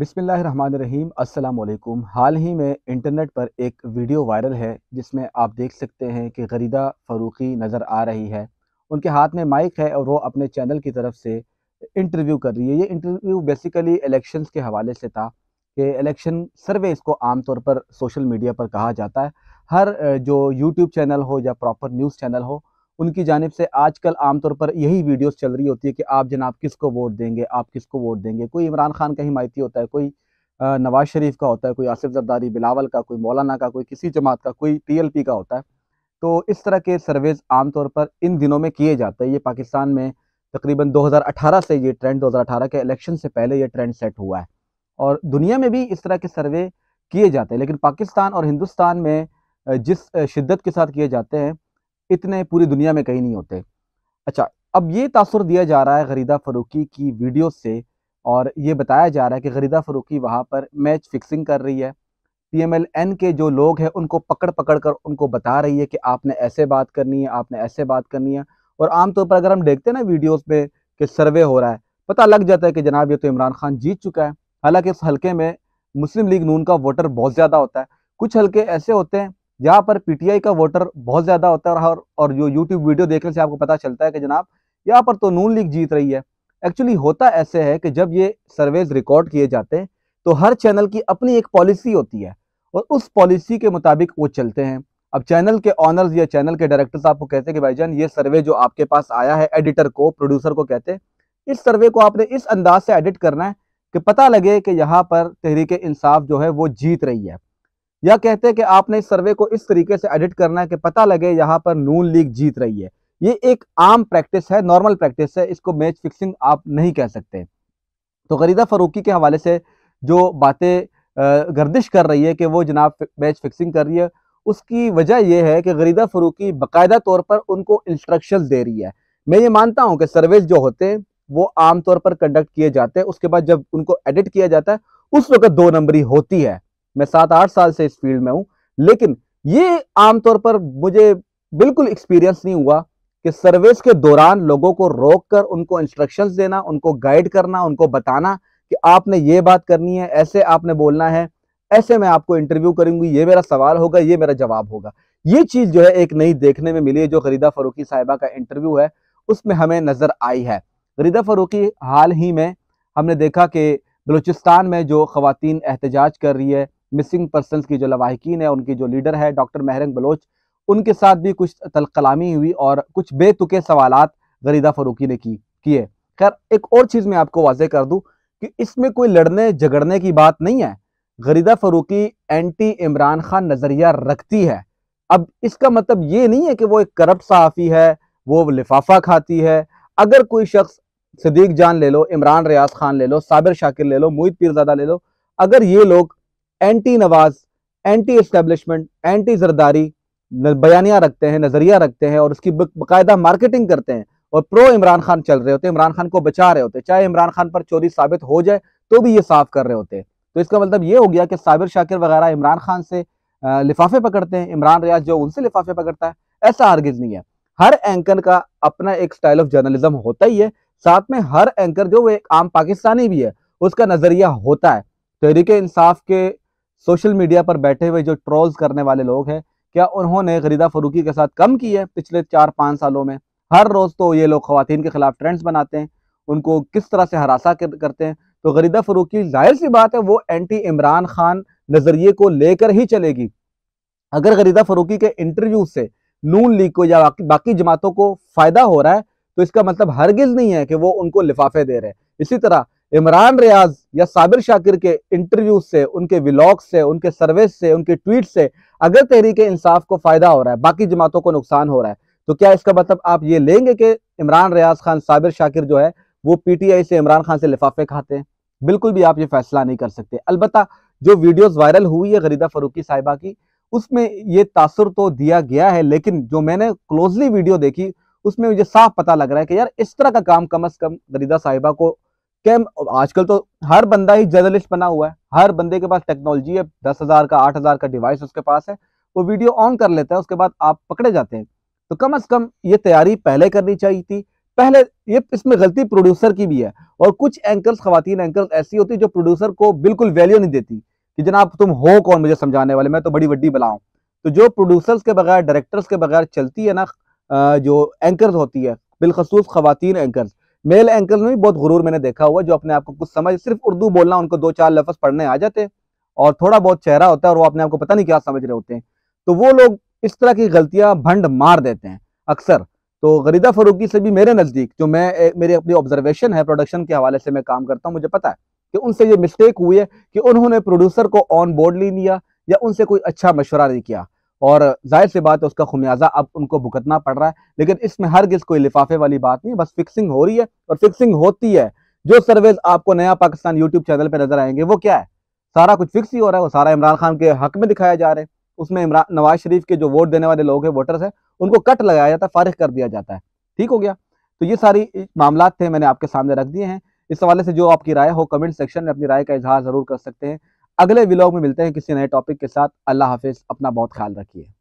बिसमीम असलकुम हाल ही में इंटरनेट पर एक वीडियो वायरल है जिसमें आप देख सकते हैं कि गरीदा फ़रूकी नज़र आ रही है उनके हाथ में माइक है और वो अपने चैनल की तरफ से इंटरव्यू कर रही है ये इंटरव्यू बेसिकली इलेक्शंस के हवाले से था कि इलेक्शन सर्वे इसको आमतौर पर सोशल मीडिया पर कहा जाता है हर जो यूट्यूब चैनल हो या प्रॉपर न्यूज़ चैनल हो उनकी जानब से आजकल आमतौर पर यही वीडियोस चल रही होती है कि आप जनाब किसको वोट देंगे आप किसको वोट देंगे कोई इमरान खान का हिमायती होता है कोई नवाज शरीफ का होता है कोई आसिफ जरदारी बिलावल का कोई मौलाना का कोई किसी जमात का कोई पी का होता है तो इस तरह के सर्वेज आमतौर पर इन दिनों में किए जाते हैं ये पाकिस्तान में तकरीबन 2018 से ये ट्रेंड 2018 के इलेक्शन से पहले ये ट्रेंड सेट हुआ है और दुनिया में भी इस तरह के सर्वे किए जाते हैं लेकिन पाकिस्तान और हिंदुस्तान में जिस शिद्दत के साथ किए जाते हैं इतने पूरी दुनिया में कहीं नहीं होते अच्छा अब ये तासर दिया जा रहा है गरीदा फ़रूकी की वीडियो से और ये बताया जा रहा है कि गरीदा फ़रूकी वहाँ पर मैच फिक्सिंग कर रही है पीएमएलएन के जो लोग हैं उनको पकड़ पकड़ कर उनको बता रही है कि आपने ऐसे बात करनी है आपने ऐसे बात करनी है और आमतौर तो पर अगर हम देखते हैं ना वीडियोस में कि सर्वे हो रहा है पता लग जाता है कि जनाब ये तो इमरान खान जीत चुका है हालांकि इस हल्के में मुस्लिम लीग नून का वोटर बहुत ज़्यादा होता है कुछ हल्के ऐसे होते हैं यहाँ पर पीटीआई का वोटर बहुत ज़्यादा होता है और और जो यूट्यूब वीडियो देखने से आपको पता चलता है कि जनाब यहाँ पर तो नून लीग जीत रही है एक्चुअली होता ऐसे है कि जब ये सर्वेज रिकॉर्ड किए जाते हैं तो हर चैनल की अपनी एक पॉलिसी होती है और उस पॉलिसी के मुताबिक वो चलते हैं अब चैनल के ऑनर्स या चैनल के डायरेक्टर्स आपको कहते हैं कि भाई जान ये सर्वे जो आपके पास आया है एडिटर को प्रोड्यूसर को कहते हैं इस सर्वे को आपने इस अंदाज से एडिट करना है कि पता लगे कि यहाँ पर तहरीक इंसाफ जो है वो जीत रही है या कहते हैं कि आपने इस सर्वे को इस तरीके से एडिट करना है कि पता लगे यहाँ पर नून लीग जीत रही है ये एक आम प्रैक्टिस है नॉर्मल प्रैक्टिस है इसको मैच फिक्सिंग आप नहीं कह सकते तो गरीदा फरूकी के हवाले से जो बातें गर्दिश कर रही है कि वो जनाब मैच फिक्सिंग कर रही है उसकी वजह यह है कि गरीदा फरूकी बाकायदा तौर पर उनको इंस्ट्रक्शन दे रही है मैं ये मानता हूँ कि सर्वे जो होते हैं वो आमतौर पर कंडक्ट किए जाते हैं उसके बाद जब उनको एडिट किया जाता है उस वक्त दो नंबरी होती है मैं सात आठ साल से इस फील्ड में हूं लेकिन ये आमतौर पर मुझे बिल्कुल एक्सपीरियंस नहीं हुआ कि सर्विस के दौरान लोगों को रोक कर उनको इंस्ट्रक्शंस देना उनको गाइड करना उनको बताना कि आपने ये बात करनी है ऐसे आपने बोलना है ऐसे मैं आपको इंटरव्यू करूंगी ये मेरा सवाल होगा ये मेरा जवाब होगा ये चीज़ जो है एक नई देखने में मिली है जो खरीदा फरूकी साहिबा का इंटरव्यू है उसमें हमें नज़र आई है खरीदा फरूकी हाल ही में हमने देखा कि बलूचिस्तान में जो खातन एहतजाज कर रही है मिसिंग पर्सन की जो लवाहकिन है उनकी जो लीडर है डॉक्टर महरंग बलोच उनके साथ भी कुछ तलकलामी हुई और कुछ बेतुके सवाल गरीदा फरूकी ने की किए खैर एक और चीज़ मैं आपको वाजह कर दूँ कि इसमें कोई लड़ने झगड़ने की बात नहीं है गरीदा फरूकी एंटी इमरान खान नज़रिया रखती है अब इसका मतलब ये नहीं है कि वो एक करप्ट सहाफ़ी है वो लिफाफा खाती है अगर कोई शख्स सदीक जान ले लो इमरान रियाज खान ले लो साबिर शाकिर ले लो मोहित पीरजादा ले लो अगर ये लोग anti Nawaz anti establishment anti Zardari बयानियाँ रखते हैं नज़रिया रखते हैं और उसकी बाकायदा मार्केटिंग करते हैं और प्रो इमरान खान चल रहे होते हैं इमरान खान को बचा रहे होते हैं चाहे इमरान खान पर चोरी साबित हो जाए तो भी ये साफ कर रहे होते हैं तो इसका मतलब ये हो गया कि साबिर शाकिर वगैरह इमरान खान से लिफाफे पकड़ते हैं इमरान रियाज जो उनसे लिफाफे पकड़ता है ऐसा हरगिज नहीं है हर एंकर का अपना एक स्टाइल ऑफ जर्नलिज्म होता ही है साथ में हर एंकर जो वो एक आम पाकिस्तानी भी है उसका नजरिया होता है तहरीक इंसाफ के सोशल मीडिया पर बैठे हुए जो ट्रोल्स करने वाले लोग हैं क्या उन्होंने गरीदा फरूकी के साथ कम की है पिछले चार पाँच सालों में हर रोज़ तो ये लोग खातन के खिलाफ ट्रेंड्स बनाते हैं उनको किस तरह से हरासा करते हैं तो गरीदा फरूकी जाहिर सी बात है वो एंटी इमरान खान नज़रिए को लेकर ही चलेगी अगर गरीदा फरूकी के इंटरव्यू से नून लीग को या बाकी जमातों को फ़ायदा हो रहा है तो इसका मतलब हरगिज नहीं है कि वो उनको लिफाफे दे रहे हैं इसी तरह इमरान रियाज या साबिर शाकिर के इंटरव्यू से उनके व्लॉग से उनके सर्वे से उनके ट्वीट से अगर तहरीक इंसाफ को फायदा हो रहा है बाकी जमातों को नुकसान हो रहा है तो क्या इसका मतलब आप ये लेंगे कि इमरान रियाज खान साबिर शाकिर जो है वो पीटीआई से इमरान खान से लिफाफे खाते हैं बिल्कुल भी आप ये फैसला नहीं कर सकते अलबत् जो वीडियोज वायरल हुई है गरीदा फरूकी साहिबा की उसमें ये तासर तो दिया गया है लेकिन जो मैंने क्लोजली वीडियो देखी उसमें मुझे साफ पता लग रहा है कि यार इस तरह का काम कम अज कम गरीदा साहिबा को क्या आजकल तो हर बंदा ही जर्नलिस्ट बना हुआ है हर बंदे के पास टेक्नोलॉजी है दस हजार का आठ हजार का डिवाइस उसके पास है वो वीडियो ऑन कर लेता है उसके बाद आप पकड़े जाते हैं तो कम अज कम ये तैयारी पहले करनी चाहिए थी पहले ये इसमें गलती प्रोड्यूसर की भी है और कुछ एंकर्स खातन एंकर्स ऐसी होती है जो प्रोड्यूसर को बिल्कुल वैल्यू नहीं देती कि जनाब तुम हो कौन मुझे समझाने वाले मैं तो बड़ी वड्डी बुलाऊ तो जो प्रोड्यूसर्स के बगैर डायरेक्टर्स के बगैर चलती है ना जो एंकर होती है बिलखसूस खातन एंकर्स मेल एंकर में भी बहुत गुरूर मैंने देखा हुआ जो अपने आप को कुछ समझ सिर्फ उर्दू बोलना उनको दो चार लफ्ज पढ़ने आ जाते और थोड़ा बहुत चेहरा होता है और वो अपने आप को पता नहीं क्या समझ रहे होते हैं तो वो लोग इस तरह की गलतियां भंड मार देते हैं अक्सर तो गरीदा फरूकी से भी मेरे नज़दीक जो मैं मेरी अपनी ऑब्जर्वेशन है प्रोडक्शन के हवाले से मैं काम करता हूँ मुझे पता है कि उनसे ये मिस्टेक हुई है कि उन्होंने प्रोड्यूसर को ऑन बोर्ड ले लिया या उनसे कोई अच्छा मशवरा नहीं किया और जाहिर सी बात है उसका खुमियाजा अब उनको भुगतना पड़ रहा है लेकिन इसमें हर गिज कोई लिफाफे वाली बात नहीं बस फिक्सिंग हो रही है और फिक्सिंग होती है जो सर्वेज आपको नया पाकिस्तान यूट्यूब चैनल पर नजर आएंगे वो क्या है सारा कुछ फिक्स ही हो रहा है वो सारा इमरान खान के हक में दिखाया जा रहा है उसमें इमरान नवाज शरीफ के जो वोट देने वाले लोग हैं वोटर्स हैं उनको कट लगाया जाता है फारिग कर दिया जाता है ठीक हो गया तो ये सारी मामला थे मैंने आपके सामने रख दिए हैं इस हवाले से जो आपकी राय हो कमेंट सेक्शन में अपनी राय का इजहार ज़रूर कर सकते हैं अगले व्लॉग में मिलते हैं किसी नए टॉपिक के साथ अल्लाह हाफिज अपना बहुत ख्याल रखिए